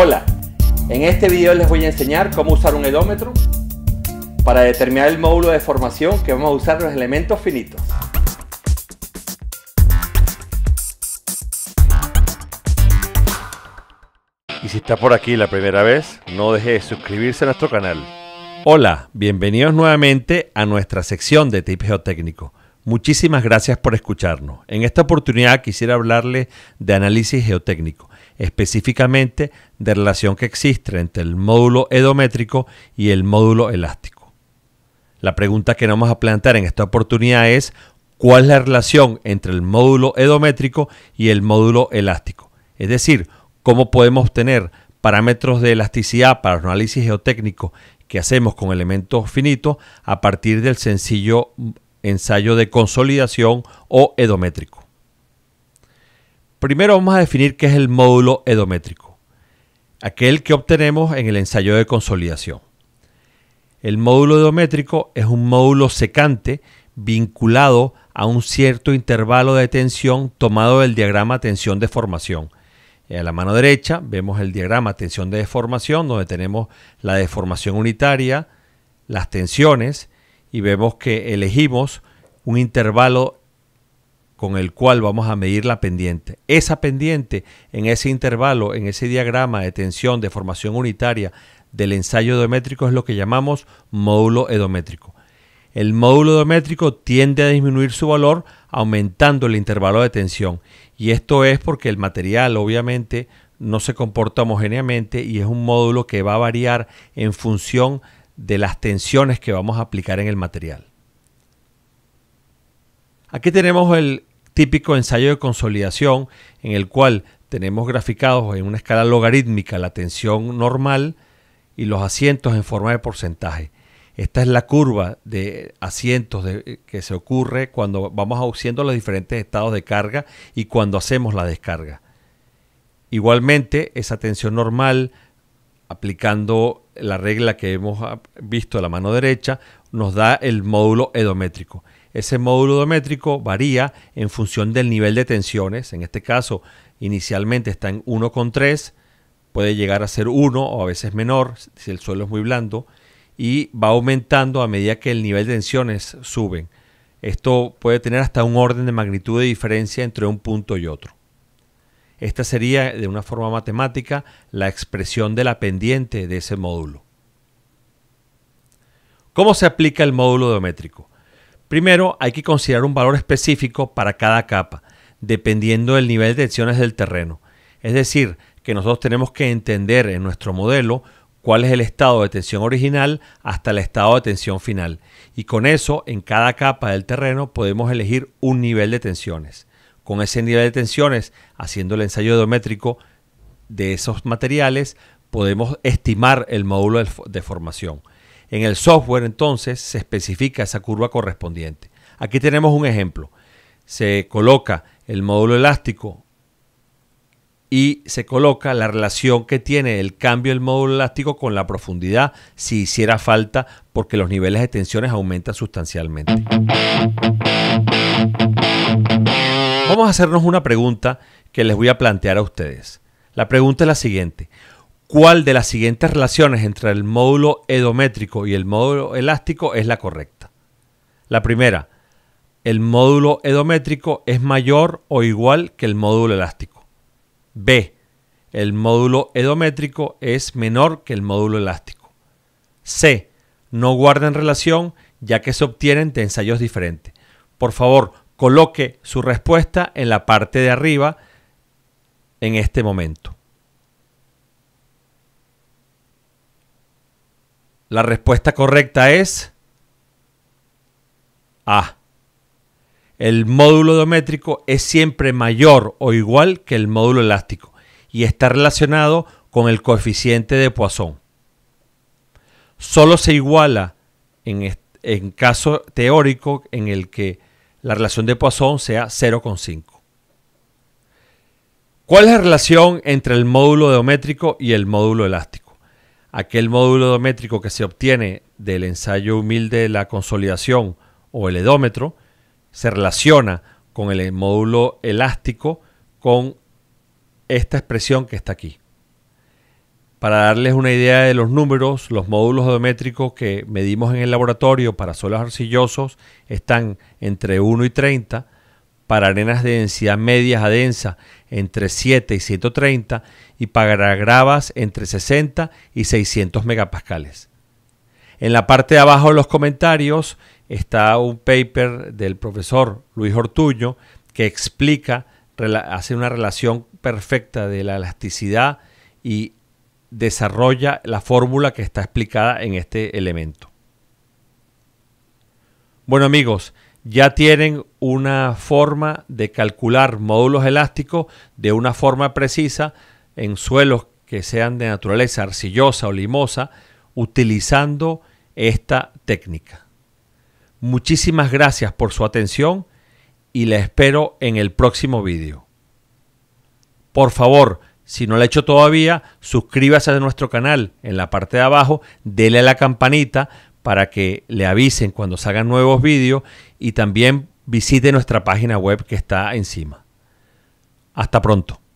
Hola, en este video les voy a enseñar cómo usar un hedómetro para determinar el módulo de formación que vamos a usar los elementos finitos. Y si está por aquí la primera vez, no deje de suscribirse a nuestro canal. Hola, bienvenidos nuevamente a nuestra sección de tips Geotécnico. Muchísimas gracias por escucharnos. En esta oportunidad quisiera hablarle de análisis geotécnico específicamente de relación que existe entre el módulo edométrico y el módulo elástico. La pregunta que nos vamos a plantear en esta oportunidad es cuál es la relación entre el módulo edométrico y el módulo elástico. Es decir, cómo podemos obtener parámetros de elasticidad para análisis geotécnico que hacemos con elementos finitos a partir del sencillo ensayo de consolidación o edométrico. Primero vamos a definir qué es el módulo edométrico, aquel que obtenemos en el ensayo de consolidación. El módulo edométrico es un módulo secante vinculado a un cierto intervalo de tensión tomado del diagrama tensión deformación formación. A la mano derecha vemos el diagrama tensión de deformación, donde tenemos la deformación unitaria, las tensiones, y vemos que elegimos un intervalo con el cual vamos a medir la pendiente. Esa pendiente en ese intervalo, en ese diagrama de tensión de formación unitaria del ensayo edométrico es lo que llamamos módulo edométrico. El módulo edométrico tiende a disminuir su valor aumentando el intervalo de tensión y esto es porque el material obviamente no se comporta homogéneamente y es un módulo que va a variar en función de las tensiones que vamos a aplicar en el material. Aquí tenemos el típico ensayo de consolidación en el cual tenemos graficados en una escala logarítmica la tensión normal y los asientos en forma de porcentaje. Esta es la curva de asientos eh, que se ocurre cuando vamos haciendo los diferentes estados de carga y cuando hacemos la descarga. Igualmente, esa tensión normal, aplicando la regla que hemos ah, visto de la mano derecha, nos da el módulo edométrico. Ese módulo geométrico varía en función del nivel de tensiones. En este caso, inicialmente está en 1,3, puede llegar a ser 1 o a veces menor si el suelo es muy blando, y va aumentando a medida que el nivel de tensiones suben. Esto puede tener hasta un orden de magnitud de diferencia entre un punto y otro. Esta sería, de una forma matemática, la expresión de la pendiente de ese módulo. ¿Cómo se aplica el módulo geométrico? Primero, hay que considerar un valor específico para cada capa, dependiendo del nivel de tensiones del terreno. Es decir, que nosotros tenemos que entender en nuestro modelo cuál es el estado de tensión original hasta el estado de tensión final. Y con eso, en cada capa del terreno podemos elegir un nivel de tensiones. Con ese nivel de tensiones, haciendo el ensayo geométrico de esos materiales, podemos estimar el módulo de formación. En el software entonces se especifica esa curva correspondiente. Aquí tenemos un ejemplo. Se coloca el módulo elástico y se coloca la relación que tiene el cambio del módulo elástico con la profundidad si hiciera falta porque los niveles de tensiones aumentan sustancialmente. Vamos a hacernos una pregunta que les voy a plantear a ustedes. La pregunta es la siguiente cuál de las siguientes relaciones entre el módulo edométrico y el módulo elástico es la correcta. La primera, el módulo edométrico es mayor o igual que el módulo elástico. B, el módulo edométrico es menor que el módulo elástico. C, no guardan relación ya que se obtienen de ensayos diferentes. Por favor, coloque su respuesta en la parte de arriba en este momento. La respuesta correcta es A. El módulo geométrico es siempre mayor o igual que el módulo elástico y está relacionado con el coeficiente de Poisson. Solo se iguala en, caso teórico en el que la relación de Poisson sea 0,5. ¿Cuál es la relación entre el módulo geométrico y el módulo elástico? aquel módulo odométrico que se obtiene del ensayo humilde de la consolidación o el edómetro se relaciona con el módulo elástico con esta expresión que está aquí. Para darles una idea de los números, los módulos odométricos que medimos en el laboratorio para suelos arcillosos están entre 1 y 30, para arenas de densidad medias a densa entre 7 y 130 y para gravas entre 60 y 600 megapascales. En la parte de abajo de los comentarios está un paper del profesor Luis Ortuño que explica, hace una relación perfecta de la elasticidad y desarrolla la fórmula que está explicada en este elemento. Bueno amigos, ya tienen una forma de calcular módulos elásticos de una forma precisa en suelos que sean de naturaleza arcillosa o limosa, utilizando esta técnica. Muchísimas gracias por su atención y la espero en el próximo vídeo. Por favor, si no lo ha hecho todavía, suscríbase a nuestro canal en la parte de abajo, dele a la campanita para que le avisen cuando salgan nuevos vídeos y también visite nuestra página web que está encima. Hasta pronto.